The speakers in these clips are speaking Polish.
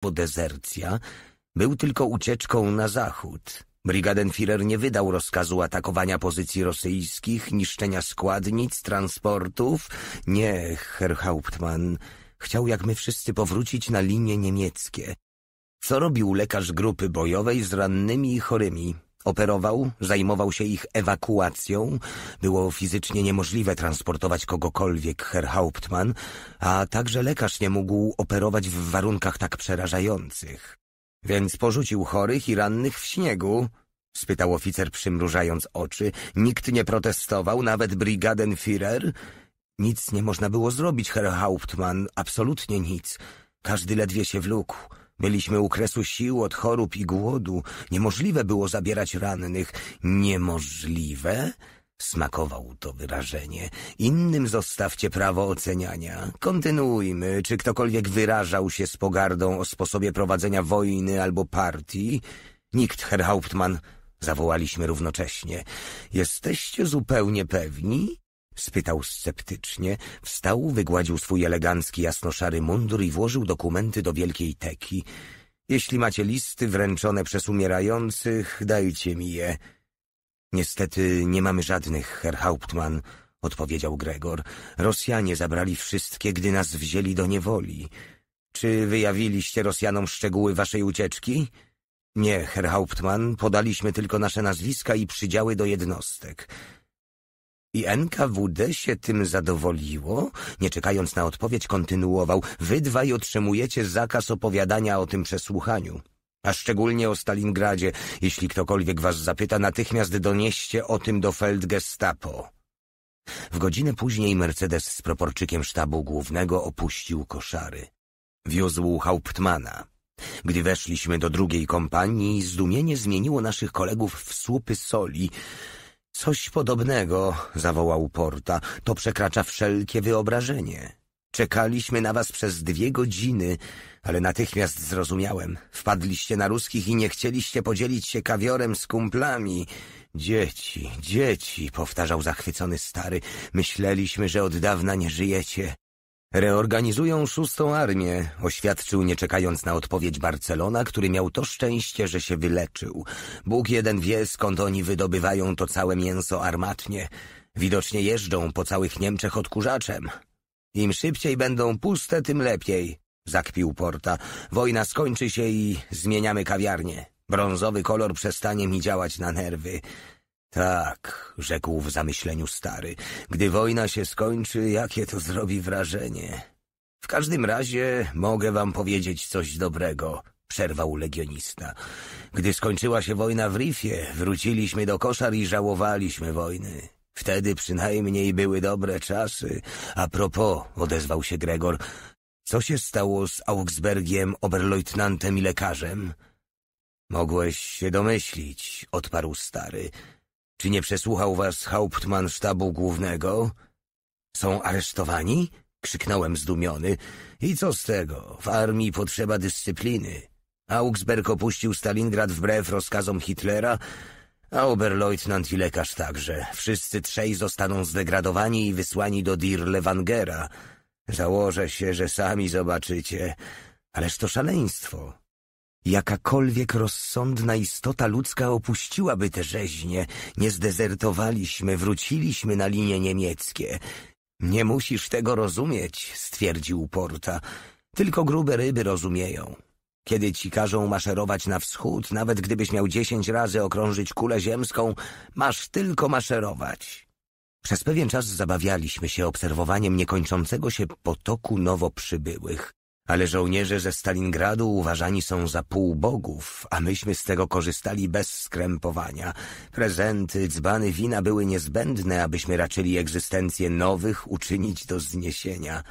po dezercja był tylko ucieczką na zachód. Brigadenführer nie wydał rozkazu atakowania pozycji rosyjskich, niszczenia składnic, transportów. Nie, Herr Hauptmann. Chciał, jak my wszyscy, powrócić na linie niemieckie. Co robił lekarz grupy bojowej z rannymi i chorymi? Operował, zajmował się ich ewakuacją. Było fizycznie niemożliwe transportować kogokolwiek, Herr Hauptmann, a także lekarz nie mógł operować w warunkach tak przerażających. Więc porzucił chorych i rannych w śniegu, spytał oficer przymrużając oczy. Nikt nie protestował, nawet Brigadenführer. Nic nie można było zrobić, Herr Hauptmann, absolutnie nic. Każdy ledwie się wlókł. Byliśmy u kresu sił od chorób i głodu. Niemożliwe było zabierać rannych. Niemożliwe? Smakowało to wyrażenie. Innym zostawcie prawo oceniania. Kontynuujmy. Czy ktokolwiek wyrażał się z pogardą o sposobie prowadzenia wojny albo partii? Nikt, Herr Hauptmann. Zawołaliśmy równocześnie. Jesteście zupełnie pewni? spytał sceptycznie, wstał, wygładził swój elegancki jasnoszary mundur i włożył dokumenty do wielkiej teki. Jeśli macie listy wręczone przez umierających, dajcie mi je. Niestety nie mamy żadnych, Herr Hauptmann, odpowiedział Gregor. Rosjanie zabrali wszystkie, gdy nas wzięli do niewoli. Czy wyjawiliście Rosjanom szczegóły waszej ucieczki? Nie, Herr Hauptmann, podaliśmy tylko nasze nazwiska i przydziały do jednostek. I NKWD się tym zadowoliło? Nie czekając na odpowiedź, kontynuował. Wy dwaj otrzymujecie zakaz opowiadania o tym przesłuchaniu. A szczególnie o Stalingradzie. Jeśli ktokolwiek was zapyta, natychmiast donieście o tym do Feldgestapo. W godzinę później Mercedes z proporczykiem sztabu głównego opuścił koszary. Wiózł Hauptmana. Gdy weszliśmy do drugiej kompanii, zdumienie zmieniło naszych kolegów w słupy soli. Coś podobnego, zawołał Porta, to przekracza wszelkie wyobrażenie. Czekaliśmy na was przez dwie godziny, ale natychmiast zrozumiałem. Wpadliście na ruskich i nie chcieliście podzielić się kawiorem z kumplami. Dzieci, dzieci, powtarzał zachwycony stary, myśleliśmy, że od dawna nie żyjecie. Reorganizują szóstą armię, oświadczył nie czekając na odpowiedź Barcelona, który miał to szczęście, że się wyleczył. Bóg jeden wie, skąd oni wydobywają to całe mięso armatnie. Widocznie jeżdżą po całych Niemczech odkurzaczem. Im szybciej będą puste, tym lepiej, zakpił Porta. Wojna skończy się i zmieniamy kawiarnię. Brązowy kolor przestanie mi działać na nerwy. Tak, rzekł w zamyśleniu stary. Gdy wojna się skończy, jakie to zrobi wrażenie. W każdym razie mogę wam powiedzieć coś dobrego, przerwał legionista. Gdy skończyła się wojna w Rifie, wróciliśmy do koszar i żałowaliśmy wojny. Wtedy przynajmniej były dobre czasy. A propos, odezwał się Gregor, co się stało z Augsbergiem, oberleutnantem i lekarzem? Mogłeś się domyślić, odparł stary. Czy nie przesłuchał was Hauptmann sztabu głównego? Są aresztowani? Krzyknąłem zdumiony. I co z tego? W armii potrzeba dyscypliny. Augsberg opuścił Stalingrad wbrew rozkazom Hitlera, a oberleutnant i lekarz także. Wszyscy trzej zostaną zdegradowani i wysłani do Dirlewangera. Założę się, że sami zobaczycie. Ależ to szaleństwo. Jakakolwiek rozsądna istota ludzka opuściłaby te rzeźnie, nie zdezertowaliśmy, wróciliśmy na linie niemieckie. Nie musisz tego rozumieć, stwierdził Porta. Tylko grube ryby rozumieją. Kiedy ci każą maszerować na wschód, nawet gdybyś miał dziesięć razy okrążyć kulę ziemską, masz tylko maszerować. Przez pewien czas zabawialiśmy się obserwowaniem niekończącego się potoku nowo przybyłych ale żołnierze ze Stalingradu uważani są za półbogów, a myśmy z tego korzystali bez skrępowania. Prezenty, dzbany wina były niezbędne, abyśmy raczyli egzystencję nowych uczynić do zniesienia.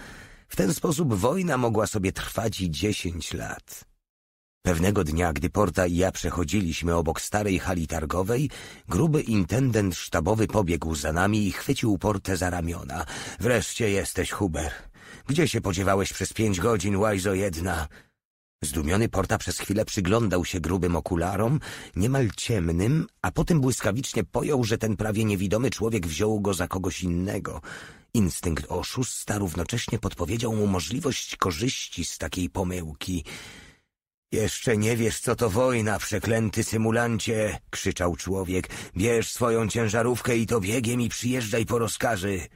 W ten sposób wojna mogła sobie trwać i dziesięć lat. Pewnego dnia, gdy Porta i ja przechodziliśmy obok starej hali targowej, gruby intendent sztabowy pobiegł za nami i chwycił Portę za ramiona. Wreszcie jesteś, Huber. Gdzie się podziewałeś przez pięć godzin, łajzo jedna? Zdumiony Porta przez chwilę przyglądał się grubym okularom, niemal ciemnym, a potem błyskawicznie pojął, że ten prawie niewidomy człowiek wziął go za kogoś innego. Instynkt oszusta równocześnie podpowiedział mu możliwość korzyści z takiej pomyłki. Jeszcze nie wiesz, co to wojna, przeklęty symulancie! krzyczał człowiek. Bierz swoją ciężarówkę i to biegiem i przyjeżdżaj po rozkazy.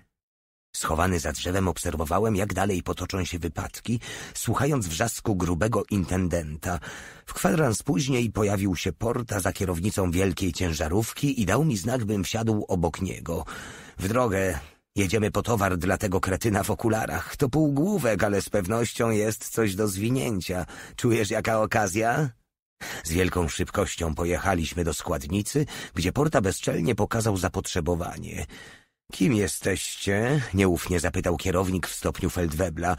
Schowany za drzewem obserwowałem, jak dalej potoczą się wypadki, słuchając wrzasku grubego intendenta. W kwadrans później pojawił się porta za kierownicą wielkiej ciężarówki i dał mi znak, bym wsiadł obok niego. W drogę jedziemy po towar dla tego kretyna w okularach. To półgłówek, ale z pewnością jest coś do zwinięcia. Czujesz jaka okazja? Z wielką szybkością pojechaliśmy do składnicy, gdzie porta bezczelnie pokazał zapotrzebowanie. Kim jesteście? Nieufnie zapytał kierownik w stopniu Feldwebla.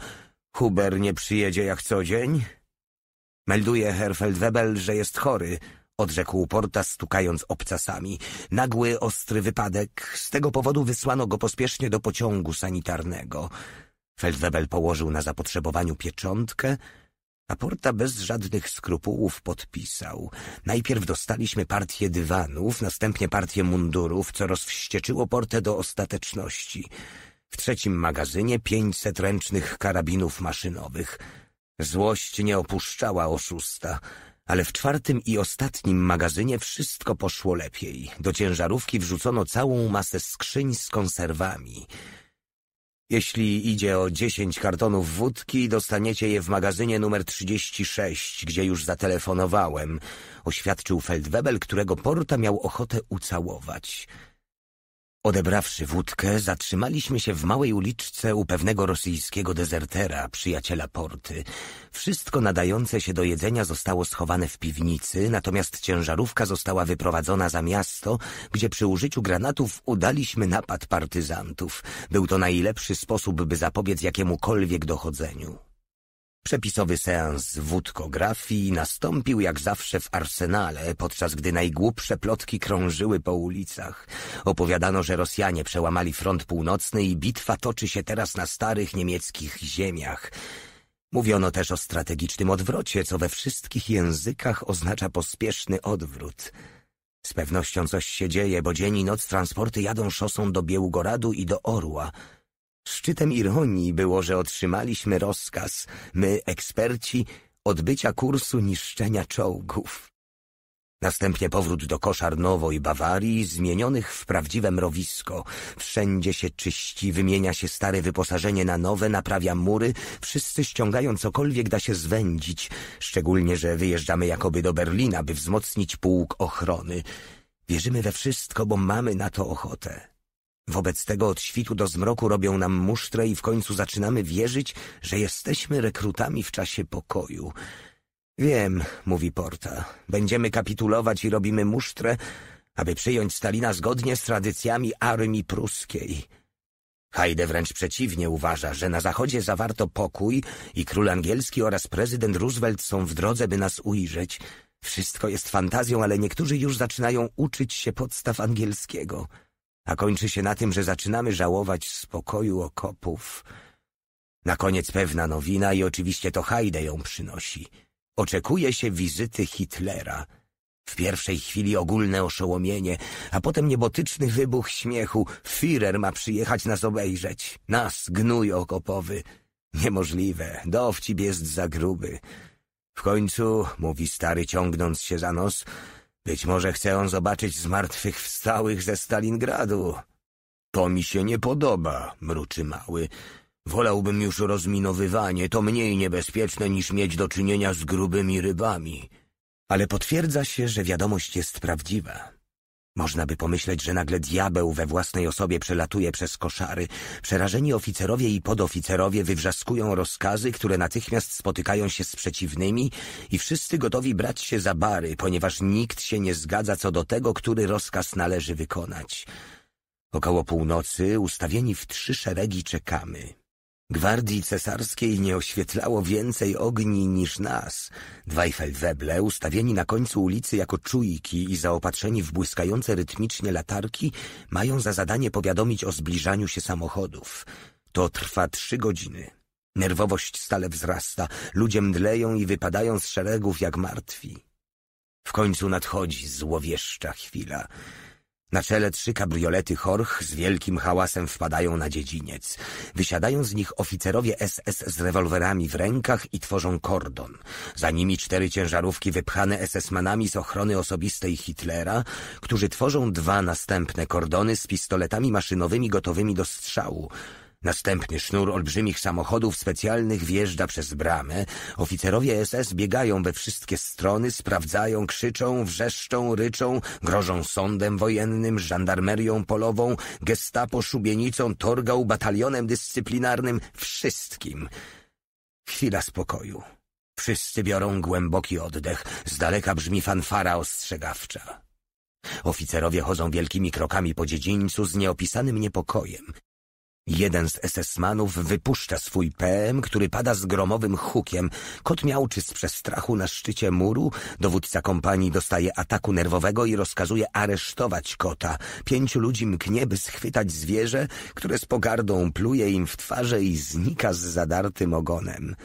Huber nie przyjedzie jak co dzień? Melduje Herr Feldwebel, że jest chory, odrzekł Porta stukając obcasami. Nagły, ostry wypadek. Z tego powodu wysłano go pospiesznie do pociągu sanitarnego. Feldwebel położył na zapotrzebowaniu pieczątkę, Aporta bez żadnych skrupułów podpisał. Najpierw dostaliśmy partię dywanów, następnie partię mundurów, co rozwścieczyło portę do ostateczności. W trzecim magazynie pięćset ręcznych karabinów maszynowych. Złość nie opuszczała oszusta, ale w czwartym i ostatnim magazynie wszystko poszło lepiej. Do ciężarówki wrzucono całą masę skrzyń z konserwami – jeśli idzie o dziesięć kartonów wódki, dostaniecie je w magazynie numer 36, gdzie już zatelefonowałem, oświadczył Feldwebel, którego Porta miał ochotę ucałować. Odebrawszy wódkę, zatrzymaliśmy się w małej uliczce u pewnego rosyjskiego dezertera, przyjaciela porty. Wszystko nadające się do jedzenia zostało schowane w piwnicy, natomiast ciężarówka została wyprowadzona za miasto, gdzie przy użyciu granatów udaliśmy napad partyzantów. Był to najlepszy sposób, by zapobiec jakiemukolwiek dochodzeniu. Przepisowy seans wódkografii nastąpił jak zawsze w arsenale, podczas gdy najgłupsze plotki krążyły po ulicach. Opowiadano, że Rosjanie przełamali front północny i bitwa toczy się teraz na starych niemieckich ziemiach. Mówiono też o strategicznym odwrocie, co we wszystkich językach oznacza pospieszny odwrót. Z pewnością coś się dzieje, bo dzień i noc transporty jadą szosą do Biełgoradu i do Orła – Szczytem ironii było, że otrzymaliśmy rozkaz, my, eksperci, odbycia kursu niszczenia czołgów. Następnie powrót do koszar i Bawarii, zmienionych w prawdziwe mrowisko. Wszędzie się czyści, wymienia się stare wyposażenie na nowe, naprawia mury, wszyscy ściągają cokolwiek da się zwędzić, szczególnie, że wyjeżdżamy jakoby do Berlina, by wzmocnić pułk ochrony. Wierzymy we wszystko, bo mamy na to ochotę. Wobec tego od świtu do zmroku robią nam musztrę i w końcu zaczynamy wierzyć, że jesteśmy rekrutami w czasie pokoju. Wiem, mówi Porta, będziemy kapitulować i robimy musztrę, aby przyjąć Stalina zgodnie z tradycjami armii pruskiej. Hajde wręcz przeciwnie uważa, że na zachodzie zawarto pokój i król angielski oraz prezydent Roosevelt są w drodze, by nas ujrzeć. Wszystko jest fantazją, ale niektórzy już zaczynają uczyć się podstaw angielskiego a kończy się na tym, że zaczynamy żałować spokoju okopów. Na koniec pewna nowina i oczywiście to Hajde ją przynosi. Oczekuje się wizyty Hitlera. W pierwszej chwili ogólne oszołomienie, a potem niebotyczny wybuch śmiechu. Führer ma przyjechać nas obejrzeć. Nas, gnój okopowy. Niemożliwe, dowcip jest za gruby. W końcu, mówi stary ciągnąc się za nos, być może chce on zobaczyć zmartwychwstałych ze Stalingradu. To mi się nie podoba, mruczy mały. Wolałbym już rozminowywanie, to mniej niebezpieczne niż mieć do czynienia z grubymi rybami. Ale potwierdza się, że wiadomość jest prawdziwa. Można by pomyśleć, że nagle diabeł we własnej osobie przelatuje przez koszary. Przerażeni oficerowie i podoficerowie wywrzaskują rozkazy, które natychmiast spotykają się z przeciwnymi i wszyscy gotowi brać się za bary, ponieważ nikt się nie zgadza co do tego, który rozkaz należy wykonać. Około północy, ustawieni w trzy szeregi, czekamy. Gwardii cesarskiej nie oświetlało więcej ogni niż nas. Dwaj ustawieni na końcu ulicy jako czujki i zaopatrzeni w błyskające rytmicznie latarki, mają za zadanie powiadomić o zbliżaniu się samochodów. To trwa trzy godziny. Nerwowość stale wzrasta, ludzie mdleją i wypadają z szeregów jak martwi. W końcu nadchodzi złowieszcza chwila. Na czele trzy kabriolety Horch z wielkim hałasem wpadają na dziedziniec. Wysiadają z nich oficerowie SS z rewolwerami w rękach i tworzą kordon. Za nimi cztery ciężarówki wypchane SS-manami z ochrony osobistej Hitlera, którzy tworzą dwa następne kordony z pistoletami maszynowymi gotowymi do strzału. Następnie sznur olbrzymich samochodów specjalnych wjeżdża przez bramę. Oficerowie SS biegają we wszystkie strony, sprawdzają, krzyczą, wrzeszczą, ryczą, grożą sądem wojennym, żandarmerią polową, gestapo szubienicą, torgał batalionem dyscyplinarnym, wszystkim. Chwila spokoju. Wszyscy biorą głęboki oddech. Z daleka brzmi fanfara ostrzegawcza. Oficerowie chodzą wielkimi krokami po dziedzińcu z nieopisanym niepokojem. Jeden z SS-manów wypuszcza swój PM, który pada z gromowym hukiem. Kot miałczy z przestrachu na szczycie muru. Dowódca kompanii dostaje ataku nerwowego i rozkazuje aresztować kota. Pięciu ludzi mknie, by schwytać zwierzę, które z pogardą pluje im w twarze i znika z zadartym ogonem.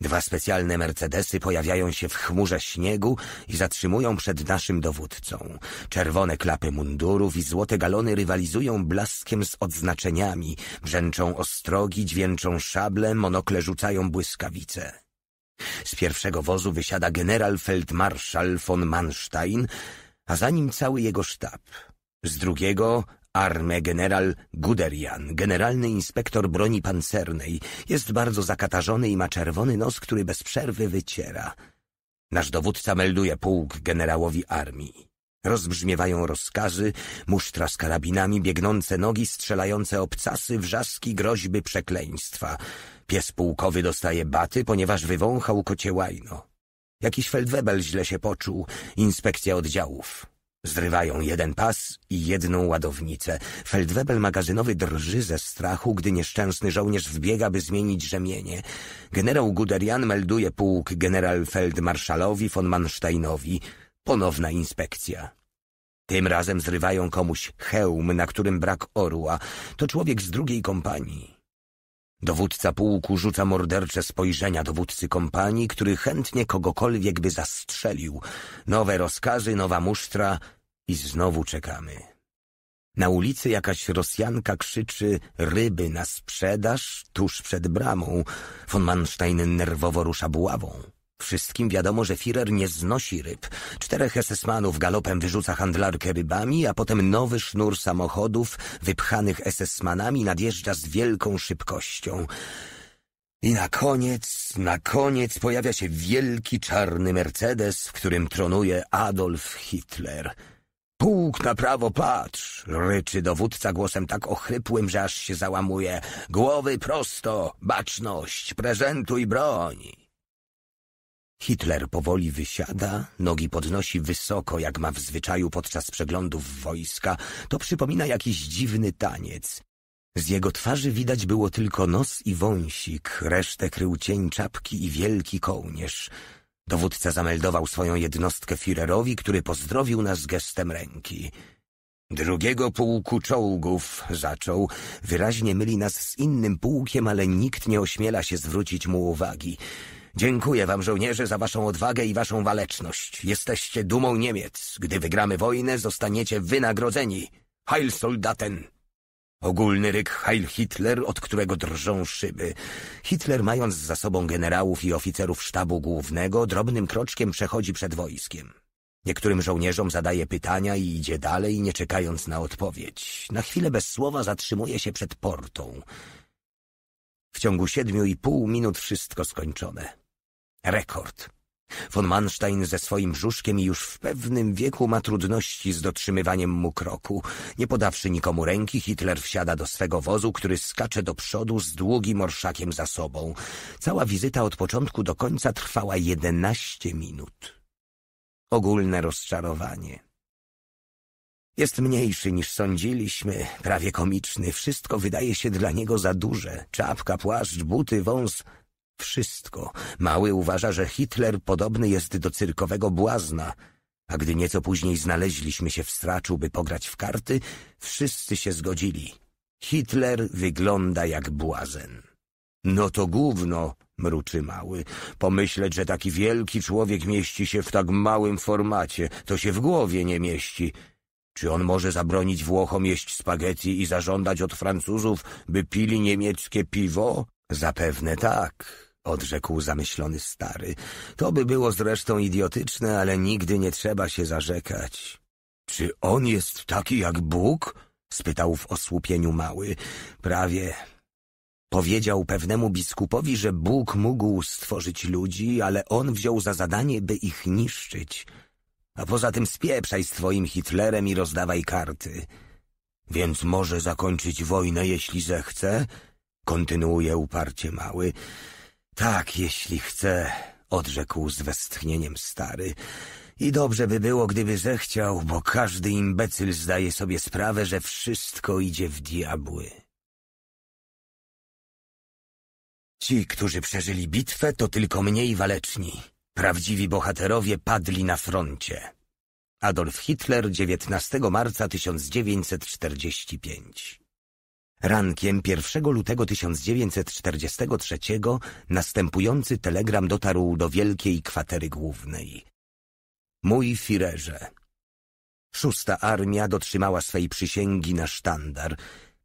Dwa specjalne Mercedesy pojawiają się w chmurze śniegu i zatrzymują przed naszym dowódcą. Czerwone klapy mundurów i złote galony rywalizują blaskiem z odznaczeniami, brzęczą ostrogi, dźwięczą szable, monokle rzucają błyskawice. Z pierwszego wozu wysiada general feldmarszal von Manstein, a za nim cały jego sztab. Z drugiego armę general Guderian, generalny inspektor broni pancernej, jest bardzo zakatarzony i ma czerwony nos, który bez przerwy wyciera. Nasz dowódca melduje pułk generałowi armii. Rozbrzmiewają rozkazy, musztra z karabinami, biegnące nogi, strzelające obcasy, wrzaski, groźby, przekleństwa. Pies pułkowy dostaje baty, ponieważ wywąchał łajno. Jakiś feldwebel źle się poczuł, inspekcja oddziałów. Zrywają jeden pas i jedną ładownicę. Feldwebel magazynowy drży ze strachu, gdy nieszczęsny żołnierz wbiega, by zmienić rzemienie. Generał Guderian melduje pułk general feldmarszalowi von Mansteinowi. Ponowna inspekcja. Tym razem zrywają komuś hełm, na którym brak orła. To człowiek z drugiej kompanii. Dowódca pułku rzuca mordercze spojrzenia dowódcy kompanii, który chętnie kogokolwiek by zastrzelił. Nowe rozkazy, nowa musztra, i znowu czekamy. Na ulicy jakaś Rosjanka krzyczy ryby na sprzedaż tuż przed bramą. Von Manstein nerwowo rusza buławą. Wszystkim wiadomo, że Firer nie znosi ryb. Czterech SS-manów galopem wyrzuca handlarkę rybami, a potem nowy sznur samochodów wypchanych SS-manami, nadjeżdża z wielką szybkością. I na koniec, na koniec pojawia się wielki czarny Mercedes, w którym tronuje Adolf Hitler – Pług na prawo patrz, ryczy dowódca głosem tak ochrypłym, że aż się załamuje. Głowy prosto, baczność, prezentuj broń. Hitler powoli wysiada, nogi podnosi wysoko, jak ma w zwyczaju podczas przeglądów wojska. To przypomina jakiś dziwny taniec. Z jego twarzy widać było tylko nos i wąsik, resztę krył cień czapki i wielki kołnierz. Dowódca zameldował swoją jednostkę Firerowi, który pozdrowił nas gestem ręki. Drugiego pułku czołgów zaczął. Wyraźnie myli nas z innym pułkiem, ale nikt nie ośmiela się zwrócić mu uwagi. Dziękuję wam, żołnierze, za waszą odwagę i waszą waleczność. Jesteście dumą Niemiec. Gdy wygramy wojnę, zostaniecie wynagrodzeni. Heil Soldaten! Ogólny ryk Heil Hitler, od którego drżą szyby. Hitler, mając za sobą generałów i oficerów sztabu głównego, drobnym kroczkiem przechodzi przed wojskiem. Niektórym żołnierzom zadaje pytania i idzie dalej, nie czekając na odpowiedź. Na chwilę bez słowa zatrzymuje się przed portą. W ciągu siedmiu i pół minut wszystko skończone. Rekord. Von Manstein ze swoim brzuszkiem już w pewnym wieku ma trudności z dotrzymywaniem mu kroku. Nie podawszy nikomu ręki, Hitler wsiada do swego wozu, który skacze do przodu z długim orszakiem za sobą. Cała wizyta od początku do końca trwała jedenaście minut. Ogólne rozczarowanie. Jest mniejszy niż sądziliśmy, prawie komiczny. Wszystko wydaje się dla niego za duże. Czapka, płaszcz, buty, wąs wszystko. Mały uważa, że Hitler podobny jest do cyrkowego błazna, a gdy nieco później znaleźliśmy się w straczu, by pograć w karty, wszyscy się zgodzili. Hitler wygląda jak błazen. No to gówno, mruczy mały. Pomyśleć, że taki wielki człowiek mieści się w tak małym formacie, to się w głowie nie mieści. Czy on może zabronić Włochom jeść spaghetti i zażądać od Francuzów, by pili niemieckie piwo? Zapewne tak odrzekł zamyślony stary. To by było zresztą idiotyczne, ale nigdy nie trzeba się zarzekać. Czy on jest taki jak Bóg? spytał w osłupieniu mały. Prawie. Powiedział pewnemu biskupowi, że Bóg mógł stworzyć ludzi, ale on wziął za zadanie, by ich niszczyć. A poza tym spieprzaj z twoim Hitlerem i rozdawaj karty. Więc może zakończyć wojnę, jeśli zechce? Kontynuuje uparcie mały. Tak, jeśli chce, odrzekł z westchnieniem stary. I dobrze by było, gdyby zechciał, bo każdy imbecyl zdaje sobie sprawę, że wszystko idzie w diabły. Ci, którzy przeżyli bitwę, to tylko mniej waleczni. Prawdziwi bohaterowie padli na froncie. Adolf Hitler 19 marca 1945 Rankiem 1 lutego 1943 następujący telegram dotarł do Wielkiej Kwatery Głównej. Mój Firerze. Szósta armia dotrzymała swej przysięgi na sztandar.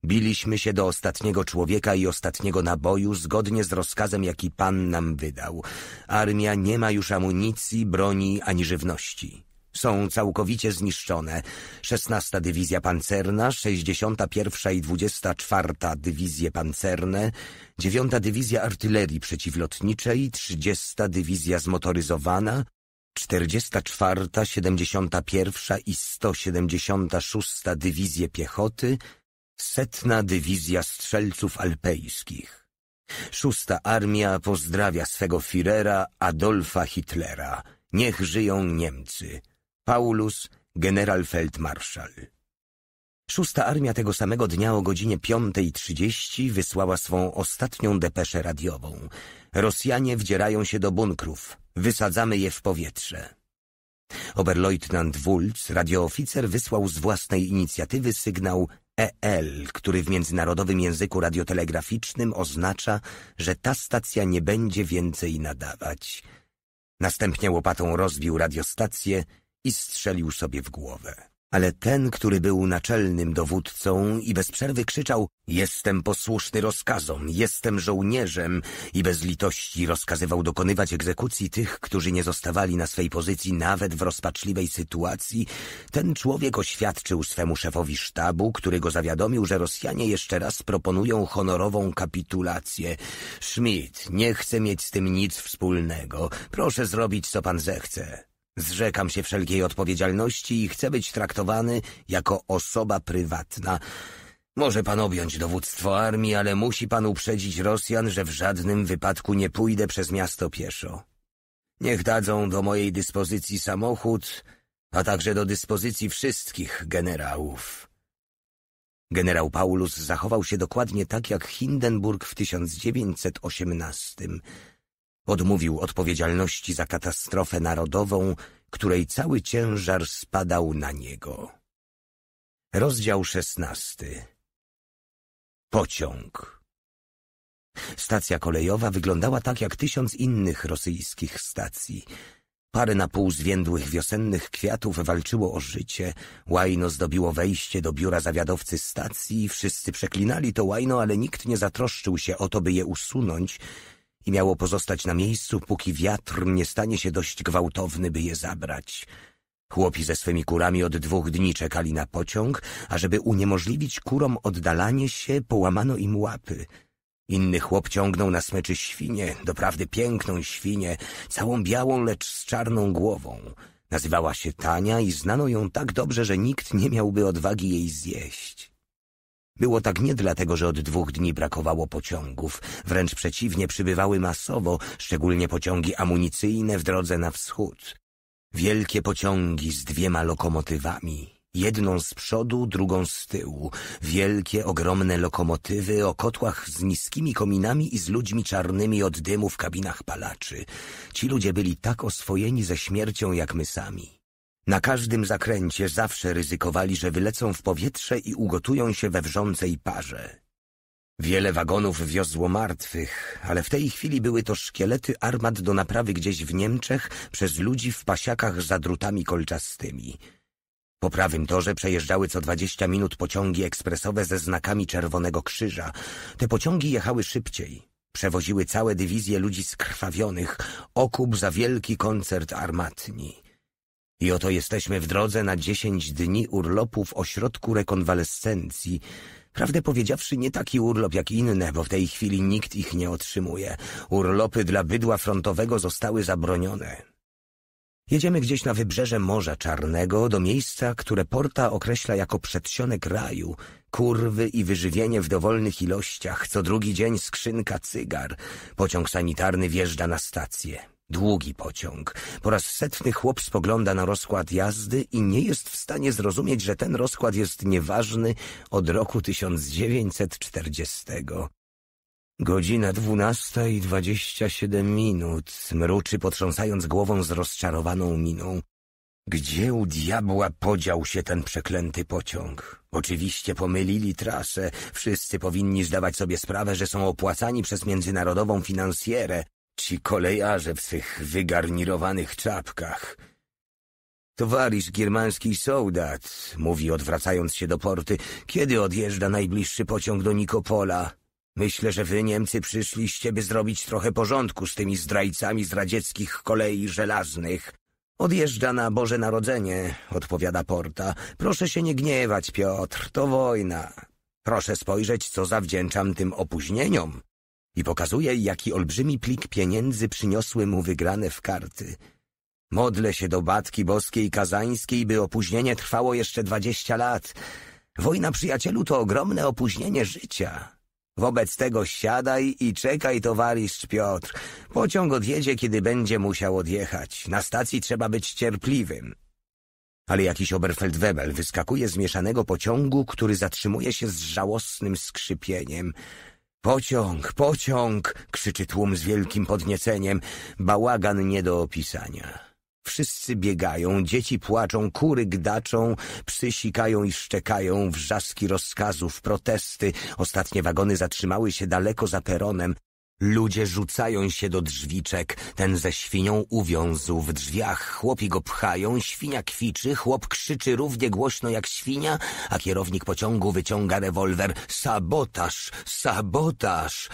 Biliśmy się do ostatniego człowieka i ostatniego naboju zgodnie z rozkazem, jaki pan nam wydał. Armia nie ma już amunicji, broni ani żywności. Są całkowicie zniszczone. 16 Dywizja Pancerna, 61 i 24 Dywizje Pancerne, 9 Dywizja Artylerii Przeciwlotniczej, 30 Dywizja Zmotoryzowana, 44, 71 i 176 Dywizje Piechoty, setna Dywizja Strzelców Alpejskich. Szósta Armia pozdrawia swego Firera Adolfa Hitlera. Niech żyją Niemcy. Paulus, generalfeldmarszal. Szósta armia tego samego dnia o godzinie 5.30 wysłała swą ostatnią depeszę radiową. Rosjanie wdzierają się do bunkrów. Wysadzamy je w powietrze. Oberleutnant Wulc, radiooficer, wysłał z własnej inicjatywy sygnał EL, który w międzynarodowym języku radiotelegraficznym oznacza, że ta stacja nie będzie więcej nadawać. Następnie łopatą rozbił radiostację i strzelił sobie w głowę. Ale ten, który był naczelnym dowódcą i bez przerwy krzyczał Jestem posłuszny rozkazom, jestem żołnierzem i bez litości rozkazywał dokonywać egzekucji tych, którzy nie zostawali na swej pozycji nawet w rozpaczliwej sytuacji, ten człowiek oświadczył swemu szefowi sztabu, który go zawiadomił, że Rosjanie jeszcze raz proponują honorową kapitulację. Schmidt, nie chcę mieć z tym nic wspólnego. Proszę zrobić, co pan zechce. Zrzekam się wszelkiej odpowiedzialności i chcę być traktowany jako osoba prywatna. Może pan objąć dowództwo armii, ale musi pan uprzedzić Rosjan, że w żadnym wypadku nie pójdę przez miasto pieszo. Niech dadzą do mojej dyspozycji samochód, a także do dyspozycji wszystkich generałów. Generał Paulus zachował się dokładnie tak jak Hindenburg w 1918. Odmówił odpowiedzialności za katastrofę narodową, której cały ciężar spadał na niego. Rozdział szesnasty Pociąg Stacja kolejowa wyglądała tak jak tysiąc innych rosyjskich stacji. Parę na pół zwiędłych wiosennych kwiatów walczyło o życie, łajno zdobiło wejście do biura zawiadowcy stacji, wszyscy przeklinali to łajno, ale nikt nie zatroszczył się o to, by je usunąć, i miało pozostać na miejscu, póki wiatr nie stanie się dość gwałtowny, by je zabrać. Chłopi ze swymi kurami od dwóch dni czekali na pociąg, a żeby uniemożliwić kurom oddalanie się, połamano im łapy. Inny chłop ciągnął na smyczy świnię, doprawdy piękną świnię, całą białą, lecz z czarną głową. Nazywała się Tania i znano ją tak dobrze, że nikt nie miałby odwagi jej zjeść. Było tak nie dlatego, że od dwóch dni brakowało pociągów. Wręcz przeciwnie, przybywały masowo, szczególnie pociągi amunicyjne w drodze na wschód. Wielkie pociągi z dwiema lokomotywami, jedną z przodu, drugą z tyłu. Wielkie, ogromne lokomotywy o kotłach z niskimi kominami i z ludźmi czarnymi od dymu w kabinach palaczy. Ci ludzie byli tak oswojeni ze śmiercią jak my sami. Na każdym zakręcie zawsze ryzykowali, że wylecą w powietrze i ugotują się we wrzącej parze. Wiele wagonów wiozło martwych, ale w tej chwili były to szkielety armat do naprawy gdzieś w Niemczech przez ludzi w pasiakach za drutami kolczastymi. Po prawym torze przejeżdżały co dwadzieścia minut pociągi ekspresowe ze znakami Czerwonego Krzyża. Te pociągi jechały szybciej. Przewoziły całe dywizje ludzi skrwawionych, okup za wielki koncert armatni. I oto jesteśmy w drodze na dziesięć dni urlopu w ośrodku rekonwalescencji. Prawdę powiedziawszy, nie taki urlop jak inne, bo w tej chwili nikt ich nie otrzymuje. Urlopy dla bydła frontowego zostały zabronione. Jedziemy gdzieś na wybrzeże Morza Czarnego, do miejsca, które Porta określa jako przedsionek raju, kurwy i wyżywienie w dowolnych ilościach, co drugi dzień skrzynka cygar. Pociąg sanitarny wjeżdża na stację. Długi pociąg. Po raz setny chłop spogląda na rozkład jazdy i nie jest w stanie zrozumieć, że ten rozkład jest nieważny od roku 1940. Godzina dwunasta i dwadzieścia siedem minut, mruczy potrząsając głową z rozczarowaną miną. Gdzie u diabła podział się ten przeklęty pociąg? Oczywiście pomylili trasę. Wszyscy powinni zdawać sobie sprawę, że są opłacani przez międzynarodową finansjerę, Ci kolejarze w swych wygarnirowanych czapkach. Towarzysz giermański sołdat, mówi odwracając się do porty, kiedy odjeżdża najbliższy pociąg do Nikopola. Myślę, że wy, Niemcy, przyszliście, by zrobić trochę porządku z tymi zdrajcami z radzieckich kolei żelaznych. Odjeżdża na Boże Narodzenie, odpowiada Porta. Proszę się nie gniewać, Piotr, to wojna. Proszę spojrzeć, co zawdzięczam tym opóźnieniom i pokazuje, jaki olbrzymi plik pieniędzy przyniosły mu wygrane w karty. Modlę się do Batki Boskiej Kazańskiej, by opóźnienie trwało jeszcze dwadzieścia lat. Wojna przyjacielu to ogromne opóźnienie życia. Wobec tego siadaj i czekaj, towarzysz Piotr. Pociąg odjedzie, kiedy będzie musiał odjechać. Na stacji trzeba być cierpliwym. Ale jakiś Oberfeldwebel wyskakuje z mieszanego pociągu, który zatrzymuje się z żałosnym skrzypieniem – Pociąg, pociąg! krzyczy tłum z wielkim podnieceniem. Bałagan nie do opisania. Wszyscy biegają, dzieci płaczą, kury gdaczą, psy sikają i szczekają, wrzaski rozkazów, protesty. Ostatnie wagony zatrzymały się daleko za peronem. Ludzie rzucają się do drzwiczek. Ten ze świnią uwiązł w drzwiach. Chłopi go pchają, świnia kwiczy, chłop krzyczy równie głośno jak świnia, a kierownik pociągu wyciąga rewolwer. Sabotaż! Sabotaż!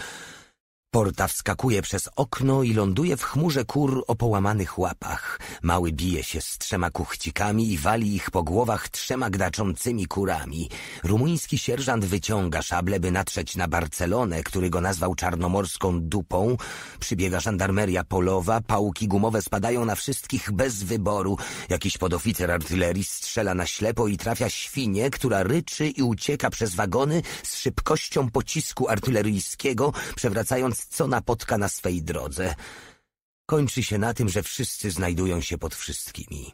Porta wskakuje przez okno i ląduje w chmurze kur o połamanych łapach. Mały bije się z trzema kuchcikami i wali ich po głowach trzema gdaczącymi kurami. Rumuński sierżant wyciąga szable, by natrzeć na Barcelonę, który go nazwał czarnomorską dupą. Przybiega żandarmeria polowa, pałki gumowe spadają na wszystkich bez wyboru. Jakiś podoficer artylerii strzela na ślepo i trafia świnię, która ryczy i ucieka przez wagony z szybkością pocisku artyleryjskiego, przewracając wiedząc, co napotka na swej drodze. Kończy się na tym, że wszyscy znajdują się pod wszystkimi.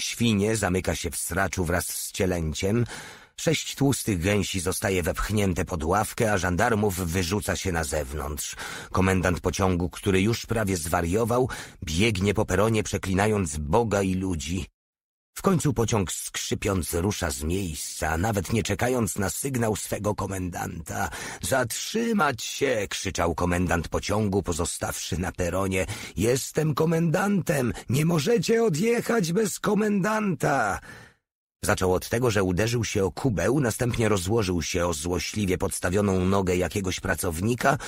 Świnie zamyka się w sraczu wraz z cielęciem, sześć tłustych gęsi zostaje wepchnięte pod ławkę, a żandarmów wyrzuca się na zewnątrz. Komendant pociągu, który już prawie zwariował, biegnie po peronie przeklinając Boga i ludzi. W końcu pociąg skrzypiąc rusza z miejsca, nawet nie czekając na sygnał swego komendanta. Zatrzymać się! krzyczał komendant pociągu, pozostawszy na peronie. Jestem komendantem! Nie możecie odjechać bez komendanta! Zaczął od tego, że uderzył się o kubeł, następnie rozłożył się o złośliwie podstawioną nogę jakiegoś pracownika,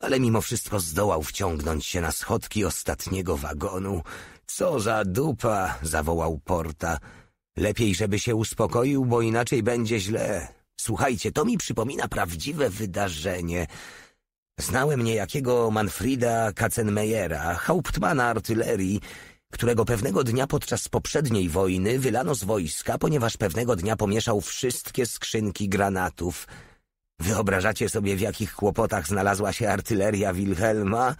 ale mimo wszystko zdołał wciągnąć się na schodki ostatniego wagonu. Co za dupa, zawołał Porta. Lepiej, żeby się uspokoił, bo inaczej będzie źle. Słuchajcie, to mi przypomina prawdziwe wydarzenie. Znałem niejakiego Manfrida Katzenmeyera, hauptmana artylerii, którego pewnego dnia podczas poprzedniej wojny wylano z wojska, ponieważ pewnego dnia pomieszał wszystkie skrzynki granatów. Wyobrażacie sobie, w jakich kłopotach znalazła się artyleria Wilhelma?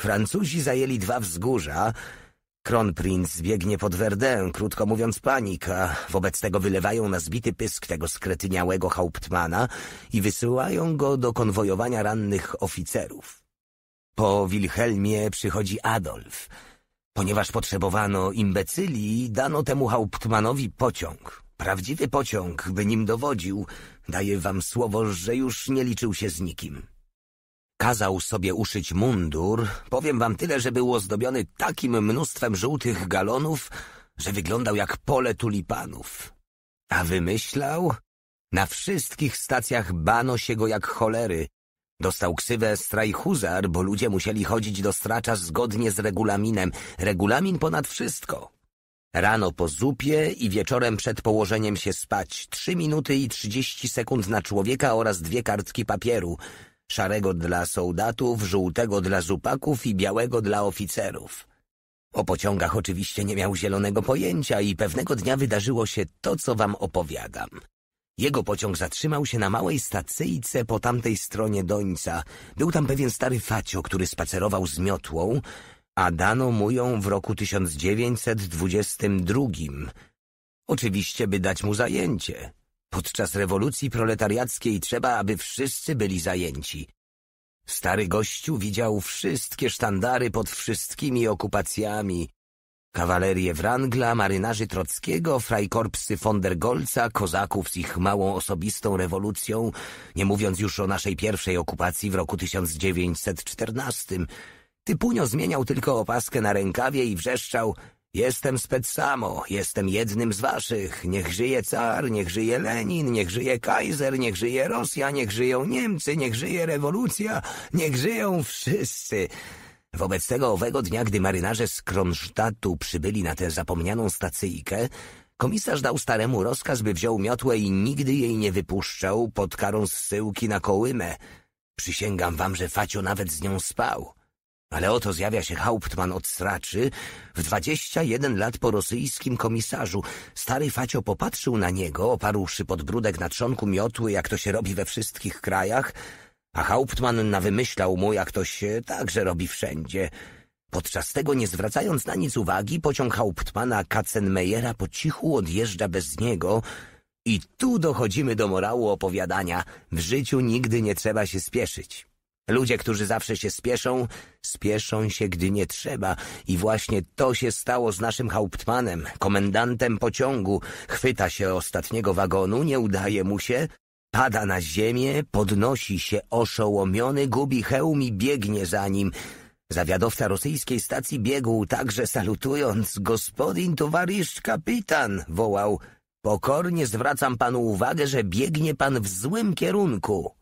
Francuzi zajęli dwa wzgórza, Kronprinz biegnie pod Verdun, krótko mówiąc panika. Wobec tego wylewają na zbity pysk tego skretyniałego hauptmana i wysyłają go do konwojowania rannych oficerów. Po Wilhelmie przychodzi Adolf. Ponieważ potrzebowano imbecyli, dano temu hauptmanowi pociąg. Prawdziwy pociąg, by nim dowodził. Daję wam słowo, że już nie liczył się z nikim. Kazał sobie uszyć mundur, powiem wam tyle, że był ozdobiony takim mnóstwem żółtych galonów, że wyglądał jak pole tulipanów. A wymyślał? Na wszystkich stacjach bano się go jak cholery. Dostał ksywę strajchuzar, bo ludzie musieli chodzić do stracza zgodnie z regulaminem. Regulamin ponad wszystko. Rano po zupie i wieczorem przed położeniem się spać. Trzy minuty i trzydzieści sekund na człowieka oraz dwie kartki papieru – szarego dla soldatów, żółtego dla zupaków i białego dla oficerów. O pociągach oczywiście nie miał zielonego pojęcia i pewnego dnia wydarzyło się to, co wam opowiadam. Jego pociąg zatrzymał się na małej stacyjce po tamtej stronie Dońca. Był tam pewien stary facio, który spacerował z miotłą, a dano mu ją w roku 1922. Oczywiście, by dać mu zajęcie. Podczas rewolucji proletariackiej trzeba, aby wszyscy byli zajęci. Stary gościu widział wszystkie sztandary pod wszystkimi okupacjami. Kawalerię Wrangla, marynarzy Trockiego, frajkorpsy von der Golca, kozaków z ich małą osobistą rewolucją, nie mówiąc już o naszej pierwszej okupacji w roku 1914. Typunio zmieniał tylko opaskę na rękawie i wrzeszczał Jestem spec samo, jestem jednym z waszych. Niech żyje Czar, niech żyje Lenin, niech żyje Kaiser, niech żyje Rosja, niech żyją Niemcy, niech żyje rewolucja, niech żyją wszyscy. Wobec tego owego dnia, gdy marynarze z Kronstadtu przybyli na tę zapomnianą stacyjkę, komisarz dał staremu rozkaz, by wziął miotłę i nigdy jej nie wypuszczał pod karą zsyłki na Kołymę. Przysięgam wam, że Facio nawet z nią spał. Ale oto zjawia się hauptman od straczy w dwadzieścia jeden lat po rosyjskim komisarzu. Stary Facio popatrzył na niego, oparłszy podbródek na trzonku miotły, jak to się robi we wszystkich krajach, a hauptman nawymyślał mu, jak to się także robi wszędzie. Podczas tego, nie zwracając na nic uwagi, pociąg Hauptmana Kacenmejera po cichu odjeżdża bez niego i tu dochodzimy do morału opowiadania. W życiu nigdy nie trzeba się spieszyć. Ludzie, którzy zawsze się spieszą, spieszą się, gdy nie trzeba. I właśnie to się stało z naszym hauptmanem, komendantem pociągu. Chwyta się ostatniego wagonu, nie udaje mu się, pada na ziemię, podnosi się oszołomiony, gubi hełm i biegnie za nim. Zawiadowca rosyjskiej stacji biegł także salutując. Gospodin towarzysz kapitan, wołał. Pokornie zwracam panu uwagę, że biegnie pan w złym kierunku.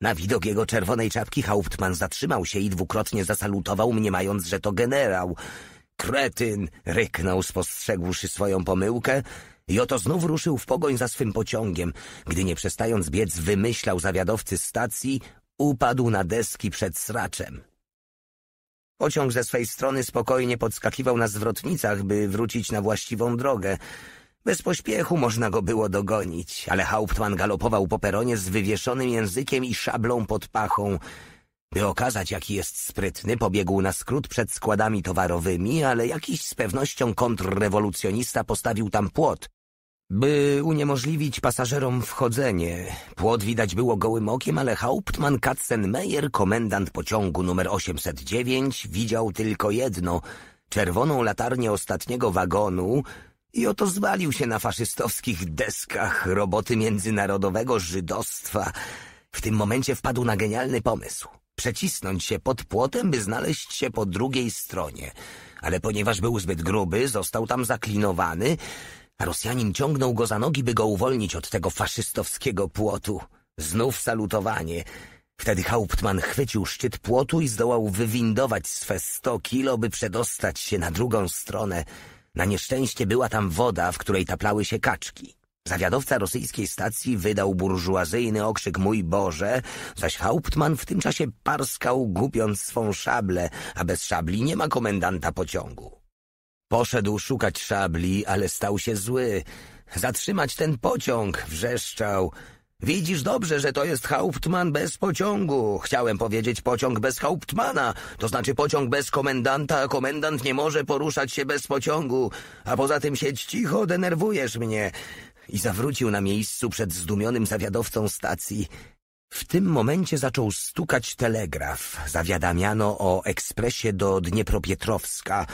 Na widok jego czerwonej czapki Hauptmann zatrzymał się i dwukrotnie zasalutował, mniemając, że to generał. Kretyn! ryknął, spostrzegłszy swoją pomyłkę i oto znów ruszył w pogoń za swym pociągiem. Gdy nie przestając biec, wymyślał zawiadowcy stacji, upadł na deski przed sraczem. Pociąg ze swej strony spokojnie podskakiwał na zwrotnicach, by wrócić na właściwą drogę. Bez pośpiechu można go było dogonić, ale Hauptmann galopował po peronie z wywieszonym językiem i szablą pod pachą. By okazać, jaki jest sprytny, pobiegł na skrót przed składami towarowymi, ale jakiś z pewnością kontrrewolucjonista postawił tam płot, by uniemożliwić pasażerom wchodzenie. Płot widać było gołym okiem, ale Hauptmann Katzenmeier, komendant pociągu numer 809, widział tylko jedno — czerwoną latarnię ostatniego wagonu, i oto zwalił się na faszystowskich deskach roboty międzynarodowego żydostwa. W tym momencie wpadł na genialny pomysł. Przecisnąć się pod płotem, by znaleźć się po drugiej stronie. Ale ponieważ był zbyt gruby, został tam zaklinowany, a Rosjanin ciągnął go za nogi, by go uwolnić od tego faszystowskiego płotu. Znów salutowanie. Wtedy Hauptmann chwycił szczyt płotu i zdołał wywindować swe sto kilo, by przedostać się na drugą stronę. Na nieszczęście była tam woda, w której taplały się kaczki. Zawiadowca rosyjskiej stacji wydał burżuazyjny okrzyk Mój Boże, zaś Hauptmann w tym czasie parskał, gubiąc swą szablę, a bez szabli nie ma komendanta pociągu. Poszedł szukać szabli, ale stał się zły. Zatrzymać ten pociąg, wrzeszczał. Widzisz dobrze, że to jest Hauptmann bez pociągu. Chciałem powiedzieć pociąg bez Hauptmana, to znaczy pociąg bez komendanta, a komendant nie może poruszać się bez pociągu. A poza tym siedź cicho, denerwujesz mnie. I zawrócił na miejscu przed zdumionym zawiadowcą stacji. W tym momencie zaczął stukać telegraf. Zawiadamiano o ekspresie do Dniepropietrowska.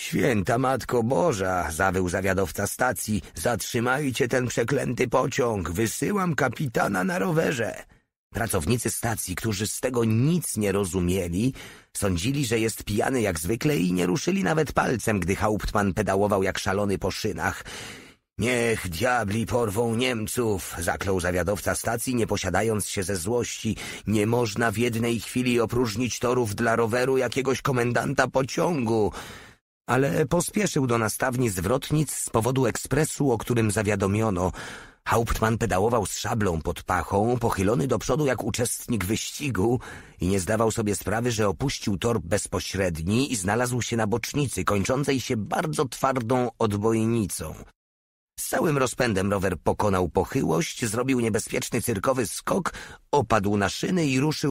Święta Matko Boża, zawył zawiadowca stacji, zatrzymajcie ten przeklęty pociąg, wysyłam kapitana na rowerze. Pracownicy stacji, którzy z tego nic nie rozumieli, sądzili, że jest pijany jak zwykle i nie ruszyli nawet palcem, gdy Hauptmann pedałował jak szalony po szynach. Niech diabli porwą Niemców, zaklął zawiadowca stacji, nie posiadając się ze złości. Nie można w jednej chwili opróżnić torów dla roweru jakiegoś komendanta pociągu ale pospieszył do nastawni zwrotnic z powodu ekspresu, o którym zawiadomiono. Hauptmann pedałował z szablą pod pachą, pochylony do przodu jak uczestnik wyścigu i nie zdawał sobie sprawy, że opuścił tor bezpośredni i znalazł się na bocznicy, kończącej się bardzo twardą odbojnicą. Z całym rozpędem rower pokonał pochyłość, zrobił niebezpieczny cyrkowy skok, opadł na szyny i ruszył